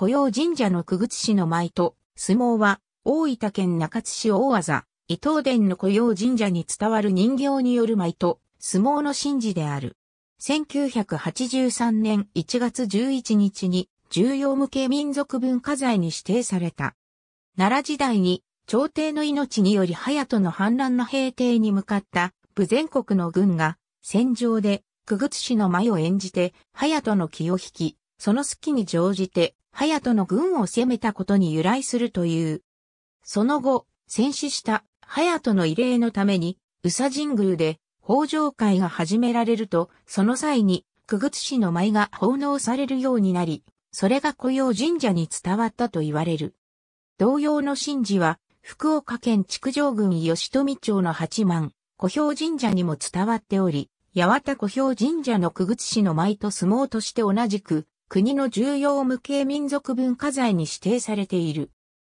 雇用神社の九津市の舞と、相撲は、大分県中津市大技、伊東殿の雇用神社に伝わる人形による舞と、相撲の神事である。1983年1月11日に、重要無形民族文化財に指定された。奈良時代に、朝廷の命により隼人の反乱の平定に向かった、部全国の軍が、戦場で、九津市の舞を演じて、隼人の気を引き、その隙に乗じて、隼人の軍を攻めたことに由来するという。その後、戦死した隼人の慰霊のために、宇佐神宮で法上会が始められると、その際に、久月氏の舞が奉納されるようになり、それが雇用神社に伝わったと言われる。同様の神事は、福岡県築城郡吉富町の八幡、古兵神社にも伝わっており、八幡古兵神社の久月氏の舞と相撲として同じく、国の重要無形民族文化財に指定されている。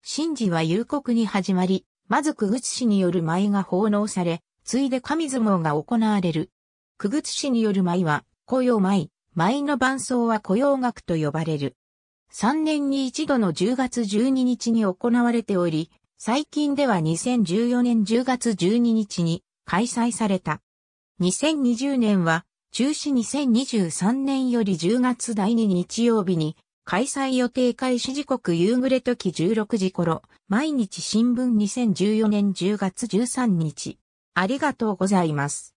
神事は夕刻に始まり、まず久津氏による舞が奉納され、ついで神相撲が行われる。久津氏による舞は、雇用舞、舞の伴奏は雇用楽と呼ばれる。3年に一度の10月12日に行われており、最近では2014年10月12日に開催された。2020年は中止2023年より10月第2日曜日に、開催予定開始時刻夕暮れ時16時頃、毎日新聞2014年10月13日。ありがとうございます。